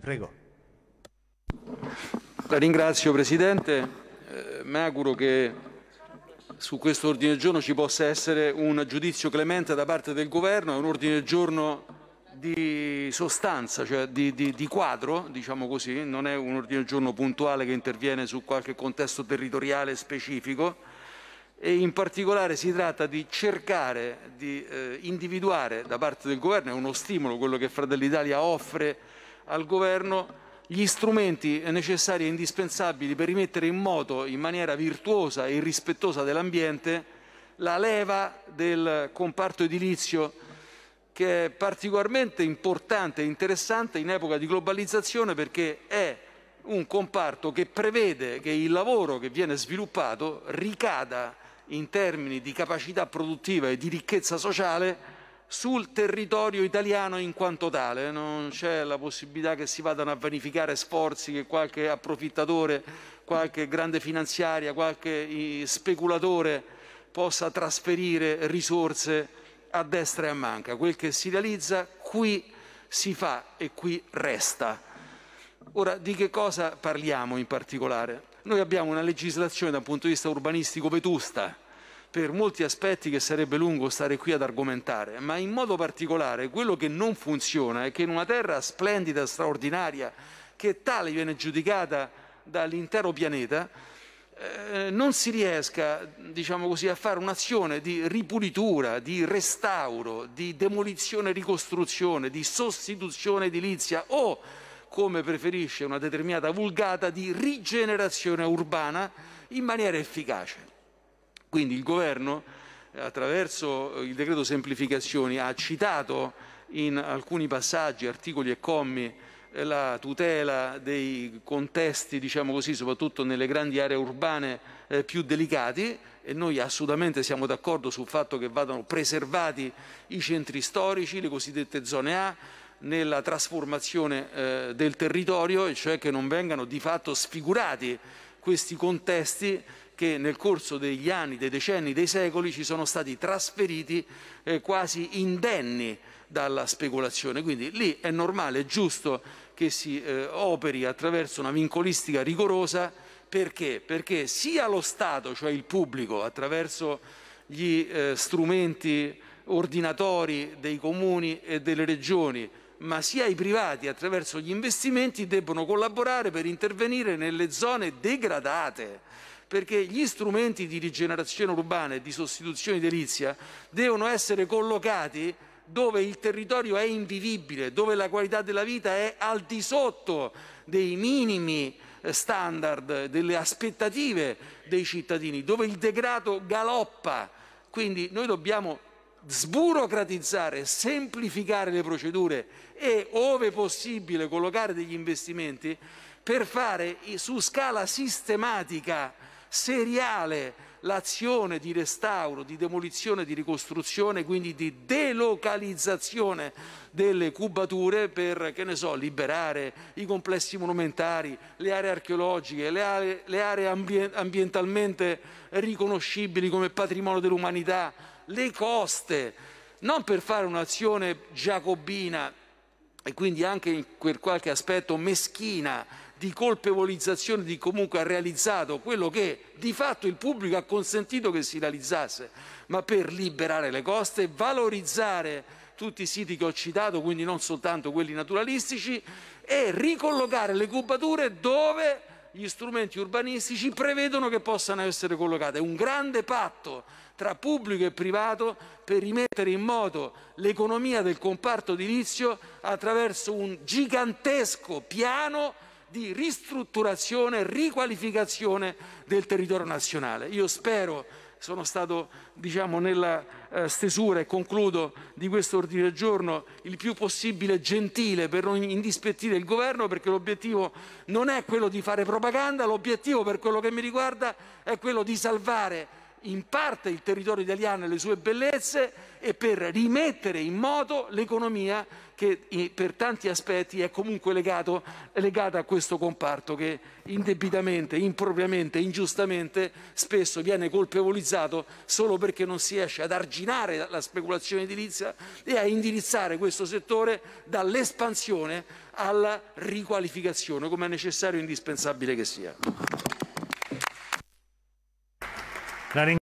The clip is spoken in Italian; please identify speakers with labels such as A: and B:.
A: Prego. La ringrazio Presidente, eh, mi auguro che su questo ordine del giorno ci possa essere un giudizio clemente da parte del Governo, è un ordine del giorno di sostanza, cioè di, di, di quadro, diciamo così, non è un ordine del giorno puntuale che interviene su qualche contesto territoriale specifico e in particolare si tratta di cercare di eh, individuare da parte del Governo, è uno stimolo quello che Fratelli d'Italia offre al governo gli strumenti necessari e indispensabili per rimettere in moto in maniera virtuosa e rispettosa dell'ambiente la leva del comparto edilizio che è particolarmente importante e interessante in epoca di globalizzazione perché è un comparto che prevede che il lavoro che viene sviluppato ricada in termini di capacità produttiva e di ricchezza sociale sul territorio italiano in quanto tale. Non c'è la possibilità che si vadano a vanificare sforzi che qualche approfittatore, qualche grande finanziaria, qualche speculatore possa trasferire risorse a destra e a manca. Quel che si realizza qui si fa e qui resta. Ora, di che cosa parliamo in particolare? Noi abbiamo una legislazione dal punto di vista urbanistico vetusta, per molti aspetti che sarebbe lungo stare qui ad argomentare, ma in modo particolare quello che non funziona è che in una terra splendida, straordinaria, che tale viene giudicata dall'intero pianeta, eh, non si riesca diciamo così, a fare un'azione di ripulitura, di restauro, di demolizione e ricostruzione, di sostituzione edilizia o, come preferisce una determinata vulgata, di rigenerazione urbana in maniera efficace. Quindi il governo, eh, attraverso eh, il decreto semplificazioni, ha citato in alcuni passaggi, articoli e commi, eh, la tutela dei contesti, diciamo così, soprattutto nelle grandi aree urbane eh, più delicati e noi assolutamente siamo d'accordo sul fatto che vadano preservati i centri storici, le cosiddette zone A, nella trasformazione eh, del territorio, e cioè che non vengano di fatto sfigurati questi contesti che nel corso degli anni, dei decenni, dei secoli ci sono stati trasferiti eh, quasi indenni dalla speculazione. Quindi lì è normale, è giusto che si eh, operi attraverso una vincolistica rigorosa perché? Perché sia lo Stato, cioè il pubblico, attraverso gli eh, strumenti ordinatori dei comuni e delle regioni, ma sia i privati attraverso gli investimenti debbono collaborare per intervenire nelle zone degradate perché gli strumenti di rigenerazione urbana e di sostituzione edilizia devono essere collocati dove il territorio è invivibile, dove la qualità della vita è al di sotto dei minimi eh, standard, delle aspettative dei cittadini, dove il degrado galoppa. Quindi noi dobbiamo sburocratizzare, semplificare le procedure e, ove possibile, collocare degli investimenti per fare su scala sistematica seriale l'azione di restauro, di demolizione, di ricostruzione, quindi di delocalizzazione delle cubature per, che ne so, liberare i complessi monumentari, le aree archeologiche, le aree, le aree ambientalmente riconoscibili come patrimonio dell'umanità, le coste, non per fare un'azione giacobina e quindi anche in quel qualche aspetto meschina di colpevolizzazione di comunque ha realizzato quello che di fatto il pubblico ha consentito che si realizzasse, ma per liberare le coste valorizzare tutti i siti che ho citato, quindi non soltanto quelli naturalistici, e ricollocare le cubature dove gli strumenti urbanistici prevedono che possano essere collocate. È un grande patto tra pubblico e privato per rimettere in moto l'economia del comparto edilizio attraverso un gigantesco piano di ristrutturazione e riqualificazione del territorio nazionale. Io spero sono stato diciamo, nella eh, stesura e concludo di questo ordine del giorno il più possibile gentile per non indispettire il governo perché l'obiettivo non è quello di fare propaganda, l'obiettivo per quello che mi riguarda è quello di salvare in parte il territorio italiano e le sue bellezze e per rimettere in moto l'economia che per tanti aspetti è comunque legato, legata a questo comparto che indebitamente, impropriamente, ingiustamente spesso viene colpevolizzato solo perché non si riesce ad arginare la speculazione edilizia e a indirizzare questo settore dall'espansione alla riqualificazione, come è necessario e indispensabile che sia. That